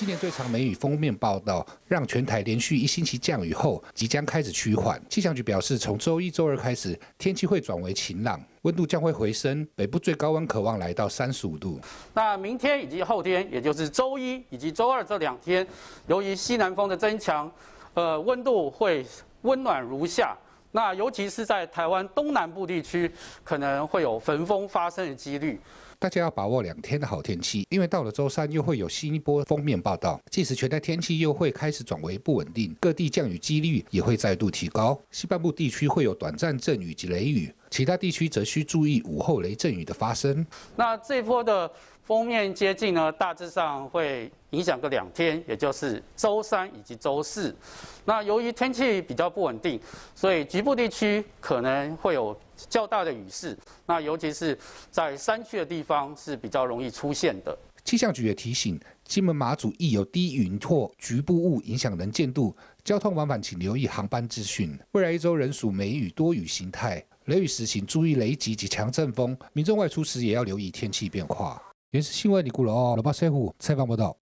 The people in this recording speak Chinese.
今年最长梅雨封面报道，让全台连续一星期降雨后，即将开始趋缓。气象局表示，从周一周二开始，天气会转为晴朗，温度将会回升，北部最高温渴望来到三十五度。那明天以及后天，也就是周一以及周二这两天，由于西南风的增强，呃，温度会温暖如下。那尤其是在台湾东南部地区，可能会有焚风发生的几率。大家要把握两天的好天气，因为到了周三又会有新一波封面报道。届时全台天气又会开始转为不稳定，各地降雨几率也会再度提高。西半部地区会有短暂阵雨及雷雨，其他地区则需注意午后雷阵雨的发生。那这波的封面接近呢，大致上会影响个两天，也就是周三以及周四。那由于天气比较不稳定，所以局部地区可能会有。较大的雨势，那尤其是在山区的地方是比较容易出现的。气象局也提醒，金门马祖易有低云或局部雾影响能见度，交通往返请留意航班资讯。未来一周仍属梅雨多雨形态，雷雨时请注意雷击及强阵风，民众外出时也要留意天气变化。原是新闻你鼓了哦，老爸蔡虎采访报道。